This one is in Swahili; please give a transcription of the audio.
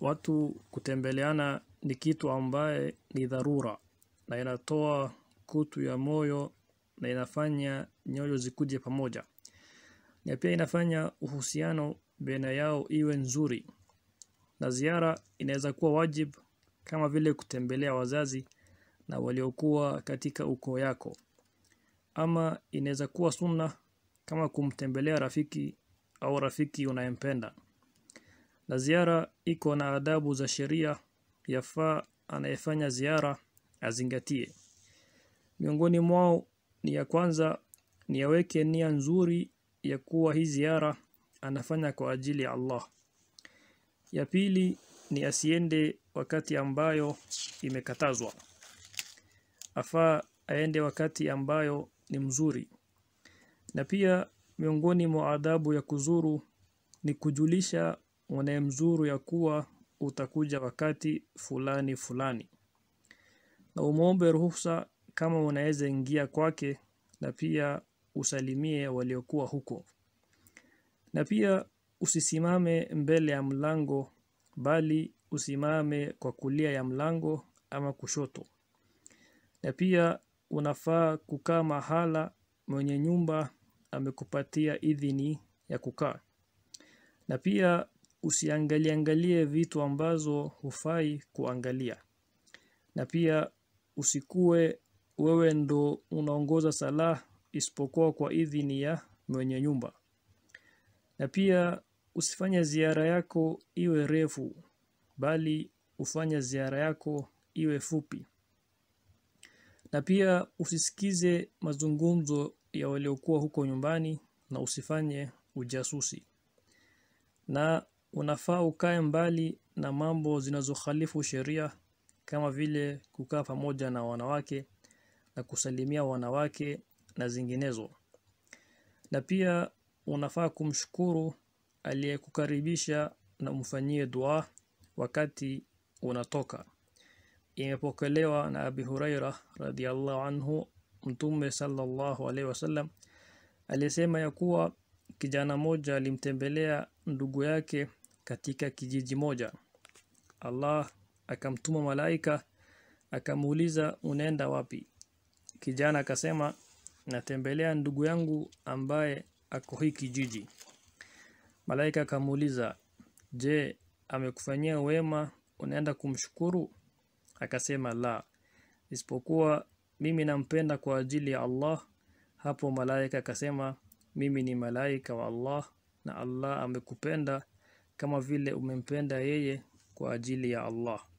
Watu kutembeleana ni kitu ambaye ni dharura na inatoa kutu ya moyo na inafanya nyoyo zikuje pamoja na pia inafanya uhusiano baina yao iwe nzuri na ziara inaweza kuwa wajib kama vile kutembelea wazazi na waliokuwa katika ukoo yako ama inaweza kuwa sunna kama kumtembelea rafiki au rafiki unayempenda na ziara iko na adabu za sheria yafaa anayefanya ziara azingatie miongoni mwao ni ya kwanza ni yaweke nia nzuri ya kuwa hii ziara anafanya kwa ajili ya Allah ya pili ni asiende wakati ambayo imekatazwa afaa aende wakati ambayo ni mzuri na pia miongoni mwa adhabu ya kuzuru ni kujulisha unayemzuru ya kuwa utakuja wakati fulani fulani, na umwombe ruhusa kama unaweza ingia kwake, na pia usalimie waliokuwa huko, na pia usisimame mbele ya mlango, bali usimame kwa kulia ya mlango ama kushoto, na pia unafaa kukaa mahala mwenye nyumba amekupatia idhini ya kukaa, na pia usiangaliangalie vitu ambazo hufai kuangalia na pia usikue wewe ndo unaongoza sala isipokuwa kwa idhini ya mwenye nyumba na pia usifanye ziara yako iwe refu bali ufanye ziara yako iwe fupi na pia usisikize mazungumzo ya waliokuwa huko nyumbani na usifanye ujasusi na unafaa ukae mbali na mambo zinazokhalifu sheria kama vile kukaa pamoja na wanawake na kusalimia wanawake na zinginezo. Na pia unafaa kumshukuru aliyekukaribisha na umfanyie dua wakati unatoka. Imepokelewa na Abi Huraira radhiallahu anhu Mtume sallallahu alaihi wasallam alisema ya kuwa kijana moja alimtembelea ndugu yake katika kijiji moja Allah akamtuma malaika akamuuliza unaenda wapi kijana akasema natembelea ndugu yangu ambaye ako hii kijiji malaika akamuuliza je amekufanyia wema unaenda kumshukuru akasema la isipokuwa mimi nampenda kwa ajili ya Allah hapo malaika akasema mimi ni malaika wa Allah na Allah amekupenda kama vile umempenda yeye kwa ajili ya Allah